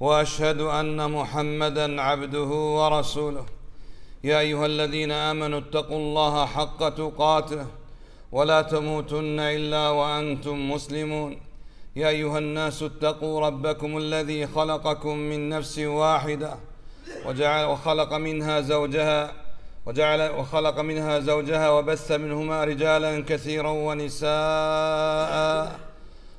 واشهد ان محمدا عبده ورسوله يا ايها الذين امنوا اتقوا الله حق تقاته ولا تموتن الا وانتم مسلمون يا ايها الناس اتقوا ربكم الذي خلقكم من نفس واحده وجعل وخلق منها زوجها وجعل وخلق منها زوجها وبث منهما رجالا كثيرا ونساء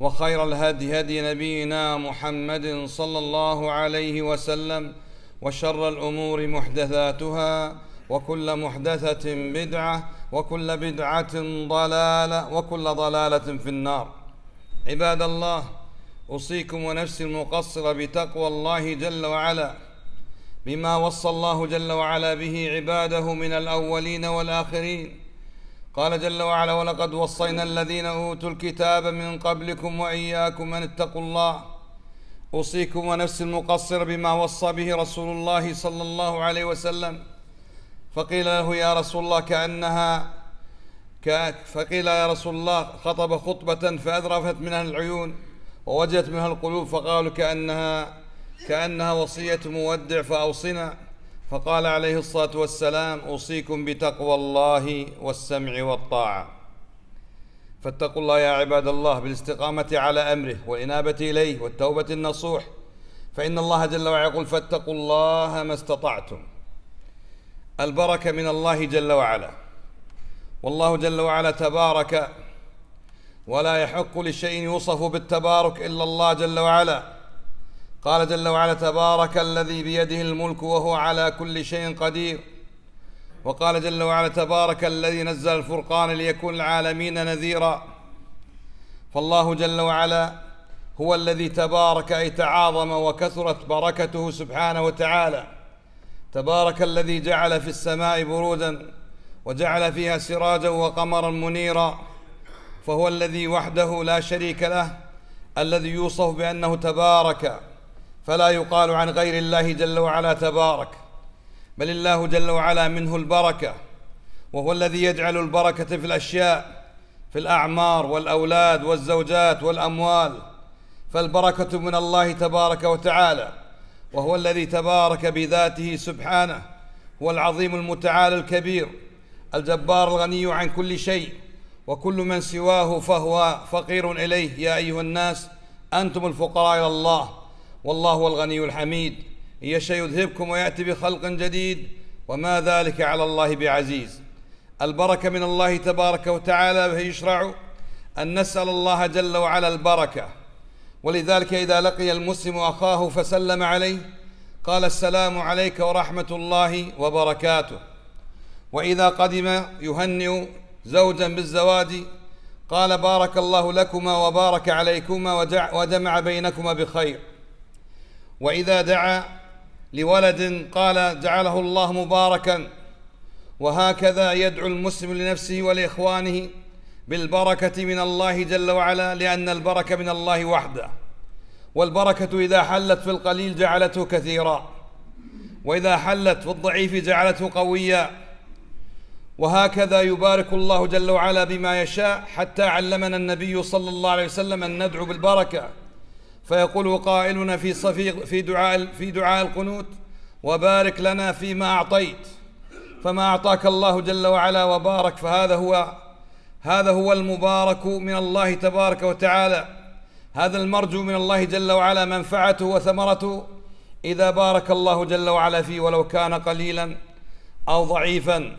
وخير الهدي هدي نبينا محمد صلى الله عليه وسلم وشر الأمور محدثاتها وكل محدثة بدعة وكل بدعة ضلالة وكل ضلالة في النار عباد الله أوصيكم ونفسي المقصرة بتقوى الله جل وعلا بما وصى الله جل وعلا به عباده من الأولين والآخرين قال جل وعلا ولقد وصينا الذين اوتوا الكتاب من قبلكم واياكم ان اتقوا الله اوصيكم ونفس المقصر بما وصى به رسول الله صلى الله عليه وسلم فقيل له يا رسول الله كانها فقيل يا رسول الله خطب خطبه فاذرفت منها العيون ووجدت منها القلوب فقالوا كانها كانها وصيه مودع فاوصنا فقال عليه الصلاه والسلام اوصيكم بتقوى الله والسمع والطاعه فاتقوا الله يا عباد الله بالاستقامه على امره والانابه اليه والتوبه النصوح فان الله جل وعلا يقول فاتقوا الله ما استطعتم البركه من الله جل وعلا والله جل وعلا تبارك ولا يحق لشيء يوصف بالتبارك الا الله جل وعلا قال جل وعلا تبارك الذي بيده الملك وهو على كل شيء قدير وقال جل وعلا تبارك الذي نزل الفرقان ليكون العالمين نذيرا فالله جل وعلا هو الذي تبارك اي تعاظم وكثرت بركته سبحانه وتعالى تبارك الذي جعل في السماء برودا وجعل فيها سراجا وقمرا منيرا فهو الذي وحده لا شريك له الذي يوصف بانه تبارك فلا يقال عن غير الله جل وعلا تبارك بل الله جل وعلا منه البركه وهو الذي يجعل البركه في الاشياء في الاعمار والاولاد والزوجات والاموال فالبركه من الله تبارك وتعالى وهو الذي تبارك بذاته سبحانه هو العظيم المتعال الكبير الجبار الغني عن كل شيء وكل من سواه فهو فقير اليه يا ايها الناس انتم الفقراء الى الله والله هو الغني الحميد إن يشاء يذهبكم ويأتي بخلق جديد وما ذلك على الله بعزيز البركة من الله تبارك وتعالى وهي يشرع أن نسأل الله جل وعلا البركة ولذلك إذا لقي المسلم أخاه فسلم عليه قال السلام عليك ورحمة الله وبركاته وإذا قدم يهنئ زوجا بالزواج قال بارك الله لكما وبارك عليكما وجمع بينكما بخير وإذا دعا لولد قال جعله الله مباركا وهكذا يدعو المسلم لنفسه ولإخوانه بالبركة من الله جل وعلا لأن البركة من الله وحده والبركة إذا حلت في القليل جعلته كثيرا وإذا حلت في الضعيف جعلته قويا وهكذا يبارك الله جل وعلا بما يشاء حتى علمنا النبي صلى الله عليه وسلم أن ندعو بالبركة فيقول قائلنا في في دعاء في دعاء القنوت وبارك لنا فيما اعطيت فما اعطاك الله جل وعلا وبارك فهذا هو هذا هو المبارك من الله تبارك وتعالى هذا المرجو من الله جل وعلا منفعته وثمرته اذا بارك الله جل وعلا فيه ولو كان قليلا او ضعيفا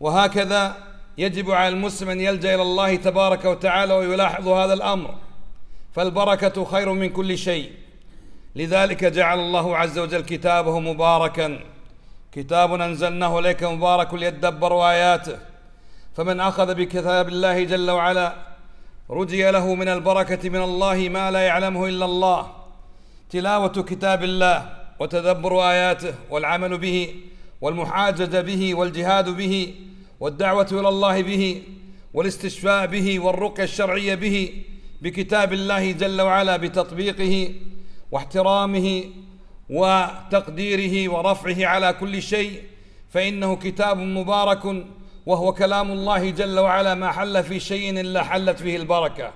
وهكذا يجب على المسلم ان يلجا الى الله تبارك وتعالى ويلاحظ هذا الامر فالبركة خير من كل شيء لذلك جعل الله عز وجل كتابه مباركا كتاب أنزلناه إليك مبارك ليدبروا آياته فمن أخذ بكتاب الله جل وعلا رجي له من البركة من الله ما لا يعلمه إلا الله تلاوة كتاب الله وتدبر آياته والعمل به والمحاجة به والجهاد به والدعوة إلى الله به والاستشفاء به والرقية الشرعية به بكتاب الله جل وعلا بتطبيقه واحترامه وتقديره ورفعه على كل شيء فإنه كتاب مبارك وهو كلام الله جل وعلا ما حل في شيء إلا حلت فيه البركة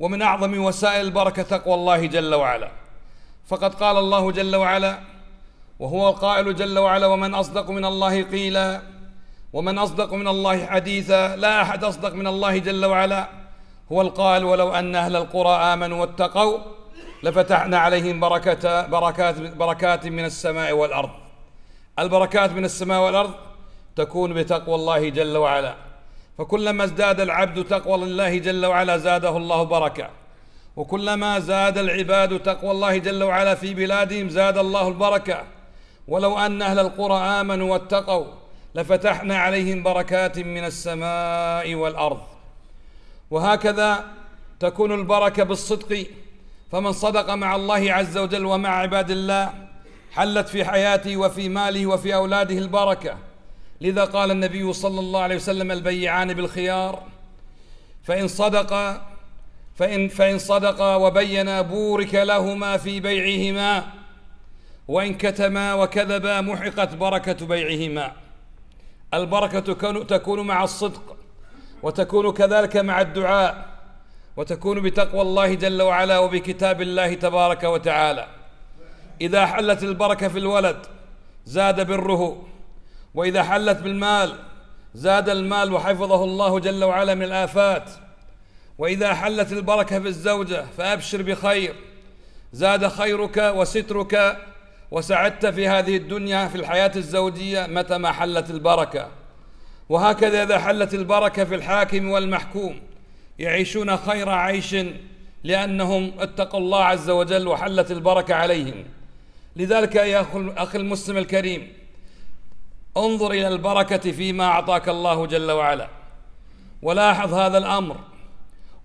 ومن أعظم وسائل البركة تقوى الله جل وعلا فقد قال الله جل وعلا وهو القائل جل وعلا ومن أصدق من الله قيلا ومن أصدق من الله حديثا لا أحد أصدق من الله جل وعلا هو القائل ولو أن أهل القرى آمنوا واتقوا لفتحنا عليهم بركة بركات بركات من السماء والأرض البركات من السماء والأرض تكون بتقوى الله جل وعلا فكلما ازداد العبد تقوى الله جل وعلا زاده الله بركة وكلما زاد العباد تقوى الله جل وعلا في بلادهم زاد الله البركة ولو أن أهل القرى آمنوا واتقوا لفتحنا عليهم بركات من السماء والأرض وهكذا تكون البركة بالصدق فمن صدق مع الله عز وجل ومع عباد الله حلت في حياته وفي ماله وفي أولاده البركة لذا قال النبي صلى الله عليه وسلم البيعان بالخيار فإن صدق فإن فإن صدقا وبينا بورك لهما في بيعهما وإن كتما وكذبا محقت بركة بيعهما البركة تكون مع الصدق وتكون كذلك مع الدعاء وتكون بتقوى الله جل وعلا وبكتاب الله تبارك وتعالى إذا حلت البركة في الولد زاد بره وإذا حلت بالمال زاد المال وحفظه الله جل وعلا من الآفات وإذا حلت البركة في الزوجة فأبشر بخير زاد خيرك وسترك وسعدت في هذه الدنيا في الحياة الزوجية متى ما حلت البركة وهكذا إذا حلت البركة في الحاكم والمحكوم يعيشون خير عيش لأنهم اتقوا الله عز وجل وحلت البركة عليهم لذلك يا أخي المسلم الكريم انظر إلى البركة فيما أعطاك الله جل وعلا ولاحظ هذا الأمر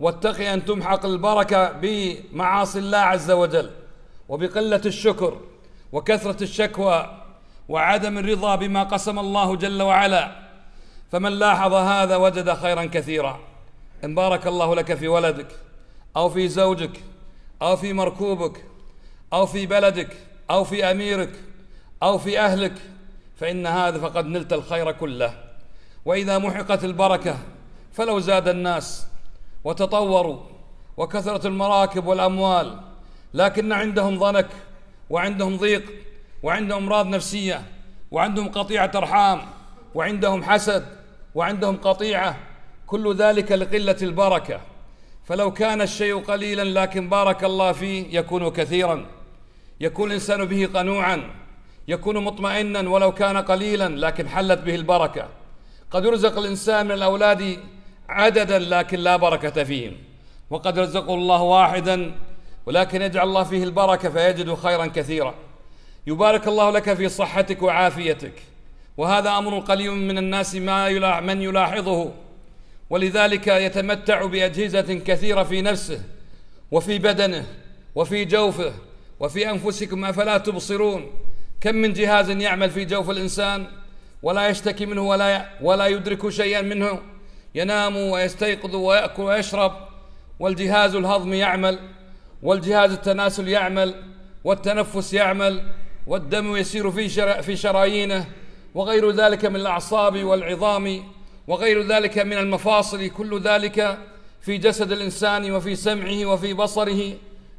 واتقي أن تمحق البركة بمعاصي الله عز وجل وبقلة الشكر وكثرة الشكوى وعدم الرضا بما قسم الله جل وعلا فمن لاحظ هذا وجد خيرا كثيرا إن بارك الله لك في ولدك أو في زوجك أو في مركوبك أو في بلدك أو في أميرك أو في أهلك فإن هذا فقد نلت الخير كله وإذا محقت البركة فلو زاد الناس وتطوروا وكثرت المراكب والأموال لكن عندهم ضنك وعندهم ضيق وعندهم أمراض نفسية وعندهم قطيعة أرحام وعندهم حسد وعندهم قطيعة كل ذلك لقلة البركة فلو كان الشيء قليلا لكن بارك الله فيه يكون كثيرا يكون الإنسان به قنوعا يكون مطمئنا ولو كان قليلا لكن حلت به البركة قد يرزق الإنسان من الأولاد عددا لكن لا بركة فيهم وقد يرزقه الله واحدا ولكن يجعل الله فيه البركة فيجد خيرا كثيرا يبارك الله لك في صحتك وعافيتك وهذا أمر قليل من الناس ما يلاح من يلاحظه ولذلك يتمتع بأجهزة كثيرة في نفسه وفي بدنه وفي جوفه وفي أنفسكم أفلا تبصرون كم من جهاز يعمل في جوف الإنسان ولا يشتكي منه ولا ولا يدرك شيئا منه ينام ويستيقظ ويأكل ويشرب والجهاز الهضم يعمل والجهاز التناسل يعمل والتنفس يعمل والدم يسير في في شرايينه وغير ذلك من الأعصاب والعظام وغير ذلك من المفاصل كل ذلك في جسد الإنسان وفي سمعه وفي بصره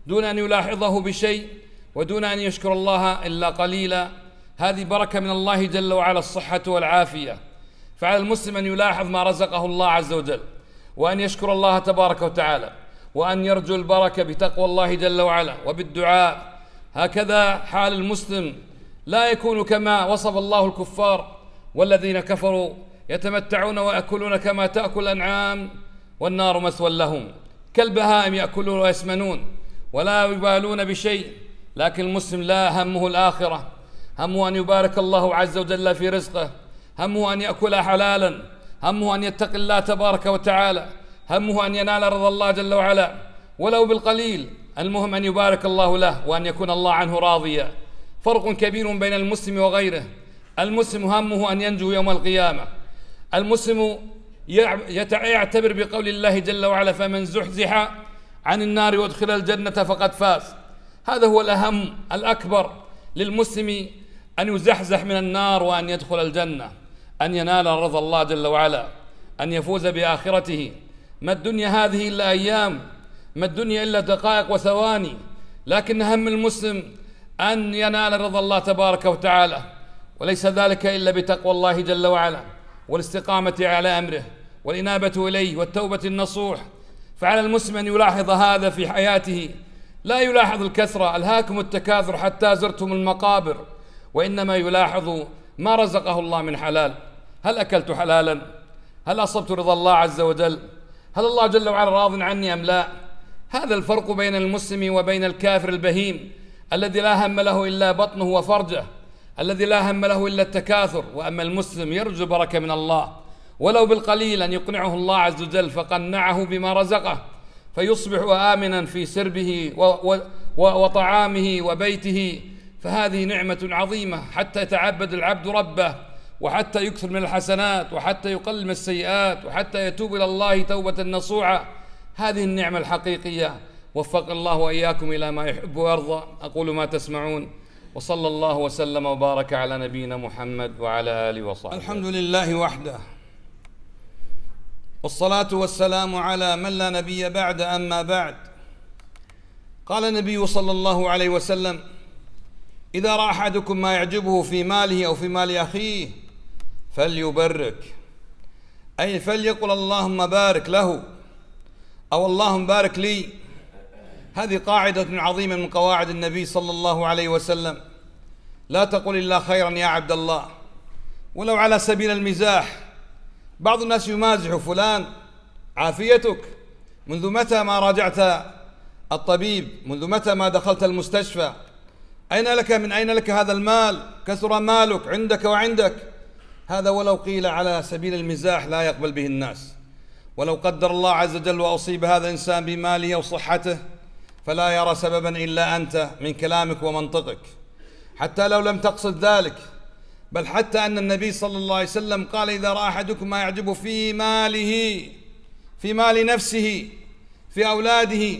دون أن يلاحظه بشيء ودون أن يشكر الله إلا قليلا هذه بركة من الله جل وعلا الصحة والعافية فعلى المسلم أن يلاحظ ما رزقه الله عز وجل وأن يشكر الله تبارك وتعالى وأن يرجو البركة بتقوى الله جل وعلا وبالدعاء هكذا حال المسلم لا يكون كما وصف الله الكفار والذين كفروا يتمتعون ويأكلون كما تأكل الأنعام والنار مثوى لهم كالبهائم يأكلون ويسمنون ولا يبالون بشيء لكن المسلم لا همه الآخرة همه أن يبارك الله عز وجل في رزقه همه أن يأكل حلالا همه أن يتقي الله تبارك وتعالى همه أن ينال رضا الله جل وعلا ولو بالقليل المهم أن يبارك الله له وأن يكون الله عنه راضيا فرق كبير بين المسلم وغيره المسلم همه أن ينجو يوم القيامة المسلم يعتبر بقول الله جل وعلا فمن زحزح عن النار وادخل الجنة فقد فاز هذا هو الأهم الأكبر للمسلم أن يزحزح من النار وأن يدخل الجنة أن ينال رضا الله جل وعلا أن يفوز بآخرته ما الدنيا هذه إلا أيام ما الدنيا إلا دقائق وثواني لكن هم المسلم أن ينال رضا الله تبارك وتعالى وليس ذلك إلا بتقوى الله جل وعلا والاستقامة على أمره والإنابة إليه والتوبة النصوح فعلى المسلم أن يلاحظ هذا في حياته لا يلاحظ الكثرة ألهاكم التكاثر حتى زرتم المقابر وإنما يلاحظ ما رزقه الله من حلال هل أكلت حلالا هل أصبت رضا الله عز وجل هل الله جل وعلا راض عني أم لا هذا الفرق بين المسلم وبين الكافر البهيم الذي لا هم له إلا بطنه وفرجه الذي لا هم له إلا التكاثر وأما المسلم يرجو بركة من الله ولو بالقليل أن يقنعه الله عز وجل فقنعه بما رزقه فيصبح آمنا في سربه وطعامه وبيته فهذه نعمة عظيمة حتى يتعبد العبد ربه وحتى يكثر من الحسنات وحتى يقلل من السيئات وحتى يتوب إلى الله توبة نصوعة هذه النعمة الحقيقية وفق الله واياكم الى ما يحب ويرضى اقول ما تسمعون وصلى الله وسلم وبارك على نبينا محمد وعلى اله وصحبه الحمد لله وحده والصلاه والسلام على من لا نبي بعد اما بعد قال النبي صلى الله عليه وسلم اذا راى احدكم ما يعجبه في ماله او في مال اخيه فليبرك اي فليقل اللهم بارك له او اللهم بارك لي هذه قاعدة عظيمة من قواعد النبي صلى الله عليه وسلم لا تقل إلا خيرا يا عبد الله ولو على سبيل المزاح بعض الناس يمازح فلان عافيتك منذ متى ما راجعت الطبيب منذ متى ما دخلت المستشفى أين لك من أين لك هذا المال كثر مالك عندك وعندك هذا ولو قيل على سبيل المزاح لا يقبل به الناس ولو قدر الله عز وجل وأصيب هذا الإنسان بماله وصحته فلا يرى سببا إلا أنت من كلامك ومنطقك حتى لو لم تقصد ذلك بل حتى أن النبي صلى الله عليه وسلم قال إذا رأى أحدكم ما يعجبه في ماله في مال نفسه في أولاده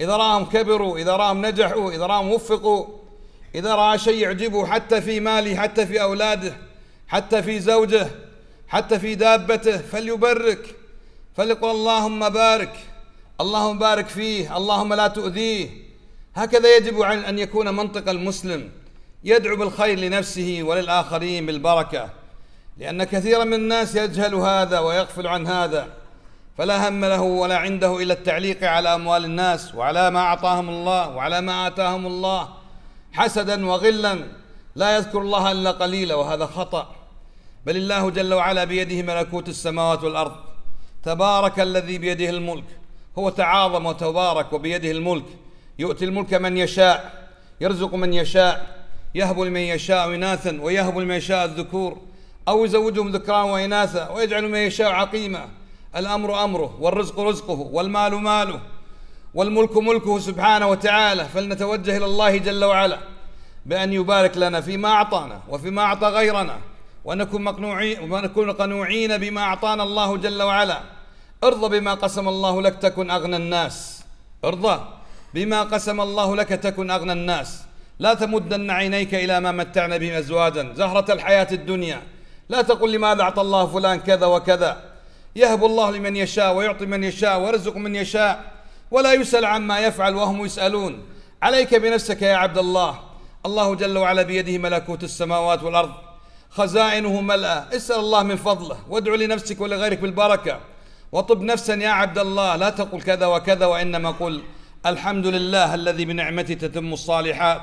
إذا رأهم كبروا إذا رأهم نجحوا إذا رأهم وفقوا إذا رأى شيء يعجبه حتى في ماله حتى في أولاده حتى في زوجه حتى في دابته فليبرك فليقل اللهم بارك اللهم بارك فيه اللهم لا تؤذيه هكذا يجب أن يكون منطق المسلم يدعو بالخير لنفسه وللآخرين بالبركة لأن كثيرا من الناس يجهل هذا ويغفل عن هذا فلا هم له ولا عنده إلا التعليق على أموال الناس وعلى ما أعطاهم الله وعلى ما آتاهم الله حسدا وغلا لا يذكر الله إلا قليلا وهذا خطأ بل الله جل وعلا بيده ملكوت السماوات والأرض تبارك الذي بيده الملك هو تعاظم وتبارك وبيده الملك يؤتي الملك من يشاء يرزق من يشاء يهب لمن يشاء إناثا ويهب لمن يشاء الذكور أو يزوجهم ذكران وإناثا ويجعل من يشاء عقيما الأمر أمره والرزق رزقه والمال ماله والملك ملكه سبحانه وتعالى فلنتوجه إلى الله جل وعلا بأن يبارك لنا فيما أعطانا وفيما أعطى غيرنا ونكون مقنوعين ونكون قنوعين بما أعطانا الله جل وعلا ارضى بما قسم الله لك تكن أغنى الناس ارضى بما قسم الله لك تكن أغنى الناس لا تمدن عينيك إلى ما متعنا به أزواجا زهرة الحياة الدنيا لا تقل لماذا أعطى الله فلان كذا وكذا يهب الله لمن يشاء ويعطي من يشاء ويرزق من يشاء ولا يسأل عما يفعل وهم يسألون عليك بنفسك يا عبد الله الله جل وعلا بيده ملكوت السماوات والأرض خزائنه ملأة اسأل الله من فضله وادعو لنفسك ولغيرك بالبركة وطب نفسا يا عبد الله لا تقل كذا وكذا وإنما قل الحمد لله الذي بنعمته تتم الصالحات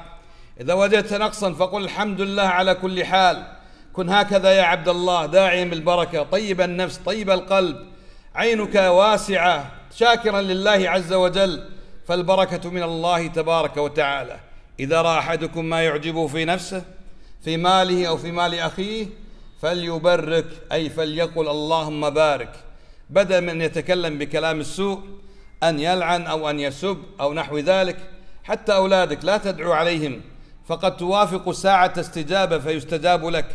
إذا وجدت نقصا فقل الحمد لله على كل حال كن هكذا يا عبد الله داعيا بالبركة طيب النفس طيب القلب عينك واسعة شاكرا لله عز وجل فالبركة من الله تبارك وتعالى إذا رأى أحدكم ما يعجبه في نفسه في ماله أو في مال أخيه فليبرك أي فليقل اللهم بارك بدل من يتكلم بكلام السوء أن يلعن أو أن يسب أو نحو ذلك حتى أولادك لا تدعو عليهم فقد توافق ساعة استجابة فيستجاب لك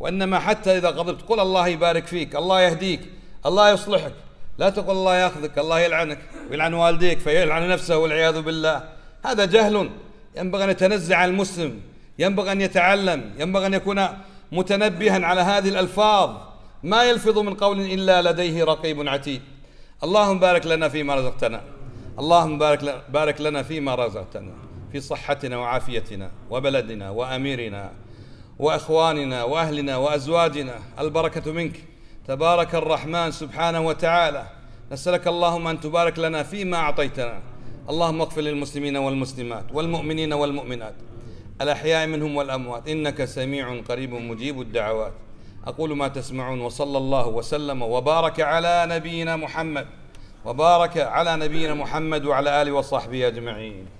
وإنما حتى إذا غضبت قل الله يبارك فيك الله يهديك الله يصلحك لا تقل الله ياخذك الله يلعنك ويلعن والديك فيلعن نفسه والعياذ بالله هذا جهل ينبغي أن يتنزع عن المسلم ينبغي أن يتعلم ينبغي أن يكون متنبها على هذه الألفاظ ما يلفظ من قول إلا لديه رقيب عتيد اللهم بارك لنا فيما رزقتنا اللهم بارك بارك لنا فيما رزقتنا في صحتنا وعافيتنا وبلدنا وأميرنا وإخواننا وأهلنا وأزواجنا البركة منك تبارك الرحمن سبحانه وتعالى نسألك اللهم أن تبارك لنا فيما أعطيتنا اللهم اغفر للمسلمين والمسلمات والمؤمنين والمؤمنات الأحياء منهم والأموات إنك سميع قريب مجيب الدعوات أقول ما تسمعون وصلى الله وسلم وبارك على نبينا محمد وبارك على نبينا محمد وعلى آله وصحبه أجمعين